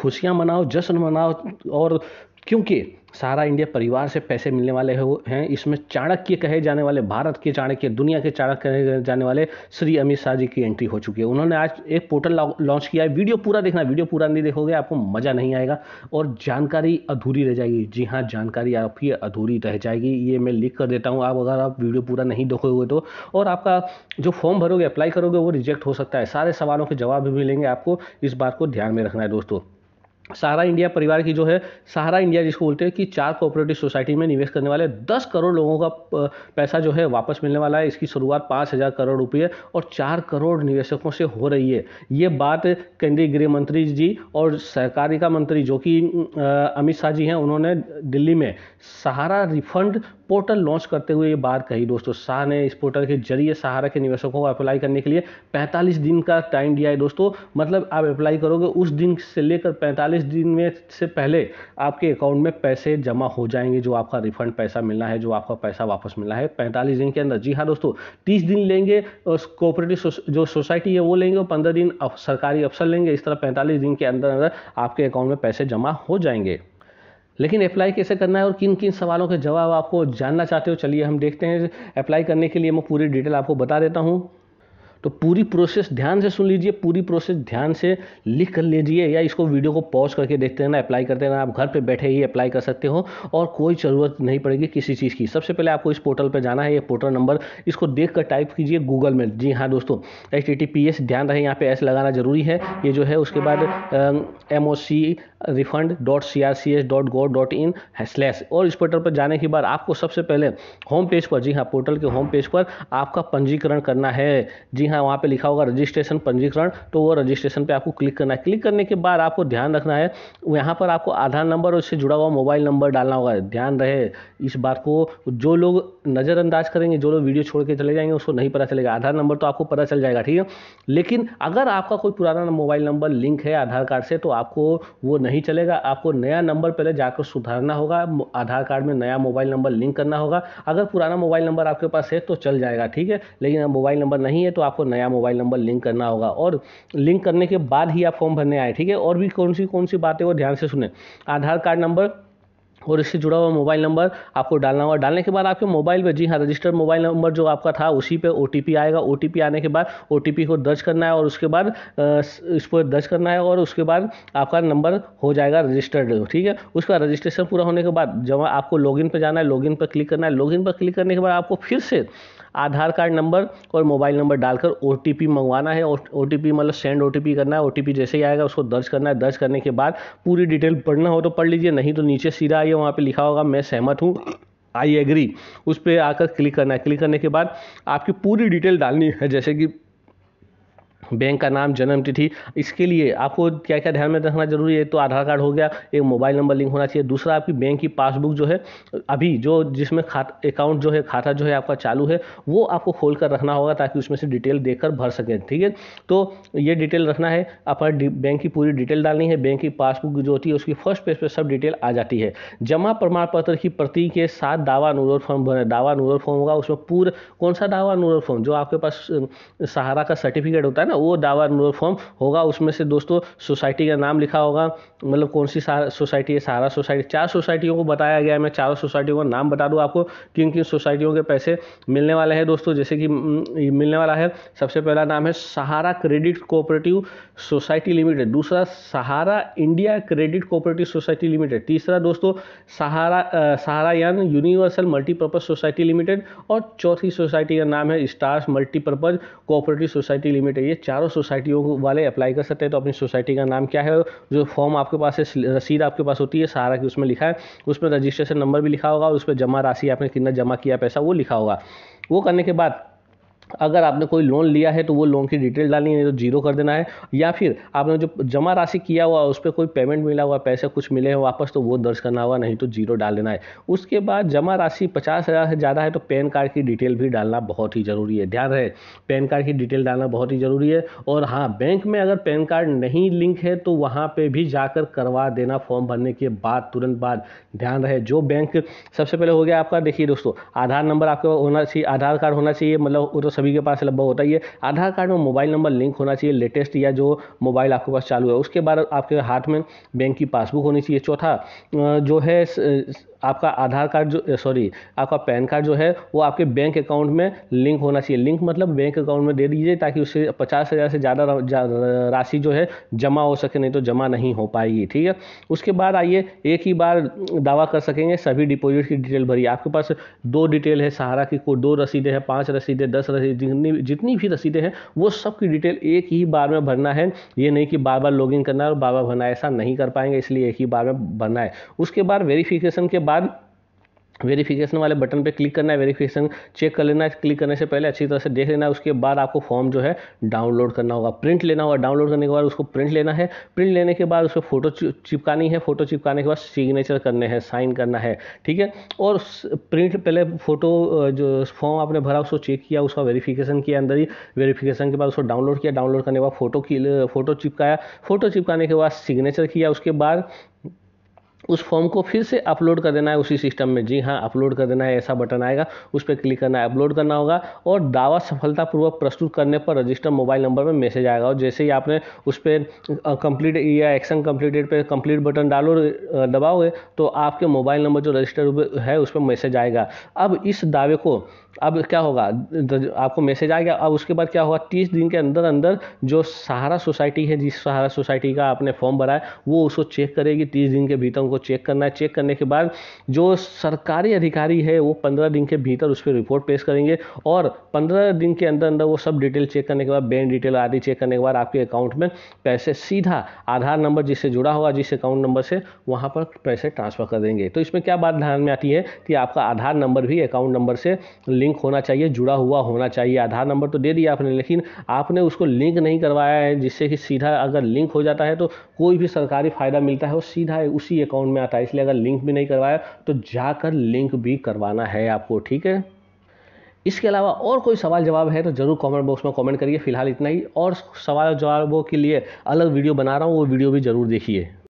खुशियाँ मनाओ जश्न मनाओ और क्योंकि सारा इंडिया परिवार से पैसे मिलने वाले हैं इसमें चाणक्य कहे जाने वाले भारत के चाणक्य दुनिया के चाणक्य कहे जाने वाले श्री अमित शाह जी की एंट्री हो चुकी है उन्होंने आज एक पोर्टल लॉन्च किया है वीडियो पूरा देखना वीडियो पूरा नहीं देखोगे आपको मज़ा नहीं आएगा और जानकारी अधूरी रह जाएगी जी हाँ जानकारी आपकी अधूरी रह जाएगी ये मैं लिख कर देता हूँ आप अगर आप वीडियो पूरा नहीं देखोगे तो और आपका जो फॉर्म भरोगे अप्लाई करोगे वो रिजेक्ट हो सकता है सारे सवालों के जवाब भी मिलेंगे आपको इस बात को ध्यान में रखना है दोस्तों सहारा इंडिया परिवार की जो है सहारा इंडिया जिसको बोलते हैं कि चार कोऑपरेटिव सोसाइटी में निवेश करने वाले दस करोड़ लोगों का पैसा जो है वापस मिलने वाला है इसकी शुरुआत पाँच हज़ार करोड़ रुपये और चार करोड़ निवेशकों से हो रही है ये बात केंद्रीय गृह मंत्री जी और सहकारिता मंत्री जो कि अमित शाह जी हैं उन्होंने दिल्ली में सहारा रिफंड पोर्टल लॉन्च करते हुए ये बात कही दोस्तों शाह ने इस पोर्टल के जरिए सहारा के निवेशकों को अप्लाई करने के लिए 45 दिन का टाइम दिया है दोस्तों मतलब आप अप्लाई करोगे उस दिन से लेकर 45 दिन में से पहले आपके अकाउंट में पैसे जमा हो जाएंगे जो आपका रिफंड पैसा मिलना है जो आपका पैसा वापस मिलना है पैंतालीस दिन के अंदर जी हाँ दोस्तों तीस दिन लेंगे कोऑपरेटिव जो सोसाइटी है वो लेंगे और पंद्रह दिन सरकारी अफसर लेंगे इस तरह पैंतालीस दिन के अंदर अंदर आपके अकाउंट में पैसे जमा हो जाएंगे लेकिन अप्लाई कैसे करना है और किन किन सवालों के जवाब आपको जानना चाहते हो चलिए हम देखते हैं अप्लाई करने के लिए मैं पूरी डिटेल आपको बता देता हूँ तो पूरी प्रोसेस ध्यान से सुन लीजिए पूरी प्रोसेस ध्यान से लिख कर लीजिए या इसको वीडियो को पॉज करके देखते रहना अप्लाई करते रहना आप घर पर बैठे ही अप्लाई कर सकते हो और कोई ज़रूरत नहीं पड़ेगी किसी चीज़ की सबसे पहले आपको इस पोर्टल पर जाना है ये पोर्टल नंबर इसको देख कर टाइप कीजिए गूगल में जी हाँ दोस्तों H T T P S ध्यान रहे यहाँ पे एस लगाना जरूरी है ये जो है उसके बाद M O C refund dot C R C S dot go dot in slash और इस पोर्टल पर जाने के बाद आपको सबसे पहले होम पेज पर जी हाँ पोर्टल के होम पेज पर आपका पंजीकरण करना है जी हाँ वहाँ पे लिखा होगा रजिस्ट्रेशन पंजीकरण तो वो रजिस्ट्रेशन पे आपको क्लिक करना है क्लिक करने के बाद आपको ध्यान रखना है यहाँ पर आपको आधार नंबर और उससे जुड़ा हुआ मोबाइल नंबर डालना होगा ध्यान रहे इस बात को जो लोग नज़रअंदाज करेंगे जो लोग वीडियो छोड़ के चले जाएंगे उसको नहीं पता चलेगा आधार नंबर तो आपको पता चल जाएगा ठीक है लेकिन अगर आपका कोई पुराना मोबाइल नंबर लिंक है आधार कार्ड से तो आपको वो नहीं चलेगा आपको नया नंबर पहले जाकर सुधारना होगा आधार कार्ड में नया मोबाइल नंबर लिंक करना होगा अगर पुराना मोबाइल नंबर आपके पास है तो चल जाएगा ठीक है लेकिन मोबाइल नंबर नहीं है तो आपको आपको नया मोबाइल नंबर लिंक करना होगा और लिंक करने के बाद ही आप फॉर्म भरने आए ठीक है और भी कौन सी कौन सी बातें वो ध्यान से सुने आधार कार्ड नंबर और इससे जुड़ा हुआ मोबाइल नंबर आपको डालना होगा डालने के बाद आपके मोबाइल पर जी हाँ रजिस्टर्ड मोबाइल नंबर जो आपका था उसी पर ओ आएगा ओ आने के बाद ओ को दर्ज करना है और उसके बाद इस पर दर्ज करना है और उसके बाद आपका नंबर हो जाएगा रजिस्टर्ड ठीक है उसका रजिस्ट्रेशन पूरा होने के बाद जब आपको लॉगिन पर जाना है लॉगिन पर क्लिक करना है लॉगिन पर क्लिक करने के बाद आपको फिर से आधार कार्ड नंबर और मोबाइल नंबर डालकर ओ मंगवाना है ओ मतलब सेंड ओ करना है ओ जैसे ही आएगा उसको दर्ज करना है दर्ज करने के बाद पूरी डिटेल पढ़ना हो तो पढ़ लीजिए नहीं तो नीचे सीधा आइए वहाँ पे लिखा होगा मैं सहमत हूँ आई एग्री उस पर आकर क्लिक करना है क्लिक करने के बाद आपकी पूरी डिटेल डालनी है जैसे कि बैंक का नाम जन्म तिथि इसके लिए आपको क्या क्या ध्यान में रखना जरूरी है तो आधार कार्ड हो गया एक मोबाइल नंबर लिंक होना चाहिए दूसरा आपकी बैंक की पासबुक जो है अभी जो जिसमें खाता अकाउंट जो है खाता जो है आपका चालू है वो आपको खोल कर रखना होगा ताकि उसमें से डिटेल देकर भर सकें ठीक है तो ये डिटेल रखना है अपना बैंक की पूरी डिटेल डालनी है बैंक की पासबुक जो होती है उसकी फर्स्ट पेज पर सब डिटेल आ जाती है जमा प्रमाण पत्र की प्रति के साथ दावा अनुरोध फॉर्म भरें दावा अनुरोध फॉर्म होगा उसमें पूरा कौन सा दावा अनुरोध फॉर्म जो आपके पास सहारा का सर्टिफिकेट होता है ना वो दावा अनुरोध फॉर्म होगा उसमें से दोस्तों सोसाइटी का नाम लिखा होगा मतलब कौन सी सोसाइटी है सारा सोसाइटी चार सोसाइटियों को बताया गया है मैं चारों सोसाइटियों का नाम बता दूँ आपको किन किन सोसाइटियों के पैसे मिलने वाले हैं दोस्तों जैसे कि हम्म, मिलने वाला है सबसे पहला नाम है Sahara credit cooperative society limited दूसरा Sahara India credit cooperative society limited तीसरा दोस्तों सहारा सहारा यान यूनिवर्सल मल्टीपर्पज़ सोसाइटी लिमिटेड और चौथी सोसाइटी का नाम है stars multipurpose cooperative society limited ये चारों सोसाइटियों वाले अप्लाई कर सकते हैं तो अपनी सोसाइटी का नाम क्या है जो फॉर्म आपके पास है रसीद आपके पास होती है सारा की उसमें लिखा है उसमें रजिस्ट्रेशन नंबर भी लिखा होगा और उस पर जमा राशि आपने कितना जमा किया पैसा वो लिखा होगा वो करने के बाद अगर आपने कोई लोन लिया है तो वो लोन की डिटेल डालनी है तो जीरो कर देना है या फिर आपने जो जमा राशि किया हुआ उस पर कोई पेमेंट मिला हुआ पैसे कुछ मिले हैं वापस तो वो दर्ज करना हुआ नहीं तो जीरो डाल देना है उसके बाद जमा राशि पचास हज़ार से ज़्यादा है तो पैन कार्ड की डिटेल भी डालना बहुत ही ज़रूरी है ध्यान रहे पैन कार्ड की डिटेल डालना बहुत ही ज़रूरी है और हाँ बैंक में अगर पैन कार्ड नहीं लिंक है तो वहाँ पर भी जाकर करवा देना फॉर्म भरने के बाद तुरंत बाद ध्यान रहे जो बैंक सबसे पहले हो गया आपका देखिए दोस्तों आधार नंबर आपके होना चाहिए आधार कार्ड होना चाहिए मतलब तो सभी के पास लगभग होता है आधार कार्ड में मोबाइल नंबर लिंक होना चाहिए लेटेस्ट या जो मोबाइल आपके पास चालू है उसके बाद आपके हाथ में बैंक की पासबुक होनी चाहिए चौथा जो है आपका आधार कार्ड जो सॉरी आपका पैन कार्ड जो है वो आपके बैंक अकाउंट में लिंक होना चाहिए लिंक मतलब बैंक अकाउंट में दे दीजिए ताकि उससे पचास हज़ार से ज़्यादा राशि जो है जमा हो सके नहीं तो जमा नहीं हो पाएगी ठीक है उसके बाद आइए एक ही बार दावा कर सकेंगे सभी डिपोजिट की डिटेल भरिए आपके पास दो डिटेल है सहारा की को दो रसीदें हैं पाँच रसीदें दस रसीद जितनी जितनी भी रसीदें हैं वो सब की डिटेल एक ही बार में भरना है ये नहीं कि बार बार लॉग करना है और बार बार भरना ऐसा नहीं कर पाएंगे इसलिए एक ही बार में भरना है उसके बाद वेरिफिकेशन के बाद वेरिफिकेशन वाले बटन पे क्लिक करना है वेरिफिकेशन चेक कर लेना है क्लिक करने से पहले अच्छी तरह से देख लेना है उसके बाद आपको फॉर्म जो है डाउनलोड करना होगा प्रिंट लेना होगा डाउनलोड करने के बाद उसको प्रिंट लेना है प्रिंट लेने के बाद उसको फोटो चिपकानी है फोटो चिपकाने के बाद सिग्नेचर करने हैं साइन करना है ठीक है और प्रिंट पहले फोटो जो फॉर्म आपने भरा उसको चेक किया उसका वेरीफिकेशन किया अंदर ही वेरीफिकेशन के बाद उसको डाउनलोड किया डाउनलोड करने के बाद फोटो फोटो चिपकाया फोटो चिपकाने के बाद सिग्नेचर किया उसके बाद उस फॉर्म को फिर से अपलोड कर देना है उसी सिस्टम में जी हाँ अपलोड कर देना है ऐसा बटन आएगा उस पर क्लिक करना है अपलोड करना होगा और दावा सफलतापूर्वक प्रस्तुत करने पर रजिस्टर मोबाइल नंबर में मैसेज आएगा और जैसे ही आपने उस पर कंप्लीट या एक्शन कंप्लीटेड पे कंप्लीट बटन डालो दबाओगे तो आपके मोबाइल नंबर जो रजिस्टर है उस पर मैसेज आएगा अब इस दावे को अब क्या होगा आपको मैसेज आ गया अब उसके बाद क्या होगा तीस दिन के अंदर अंदर जो सहारा सोसाइटी है जिस सहारा सोसाइटी का आपने फॉर्म भरा है वो उसको चेक करेगी तीस दिन के भीतर उनको चेक करना है चेक करने के बाद जो सरकारी अधिकारी है वो पंद्रह दिन के भीतर उस पर रिपोर्ट पेश करेंगे और पंद्रह दिन के अंदर अंदर वो सब डिटेल चेक करने के बाद बैंक डिटेल आदि चेक करने के बाद आपके अकाउंट में पैसे सीधा आधार नंबर जिससे जुड़ा होगा जिस अकाउंट नंबर से वहाँ पर पैसे ट्रांसफ़र कर देंगे तो इसमें क्या बात ध्यान में आती है कि आपका आधार नंबर भी अकाउंट नंबर से लिंक होना चाहिए जुड़ा हुआ होना चाहिए आधार नंबर तो दे दिया आपने लेकिन आपने उसको लिंक नहीं करवाया है जिससे कि सीधा अगर लिंक हो जाता है तो कोई भी सरकारी फ़ायदा मिलता है वो सीधा उसी अकाउंट अकाउंट में आता है इसलिए अगर लिंक भी नहीं करवाया तो जाकर लिंक भी करवाना है आपको ठीक है इसके अलावा और कोई सवाल जवाब है तो ज़रूर कमेंट बॉक्स में कमेंट करिए फिलहाल इतना ही और सवाल जवाबों के लिए अलग वीडियो बना रहा हूँ वो वीडियो भी ज़रूर देखिए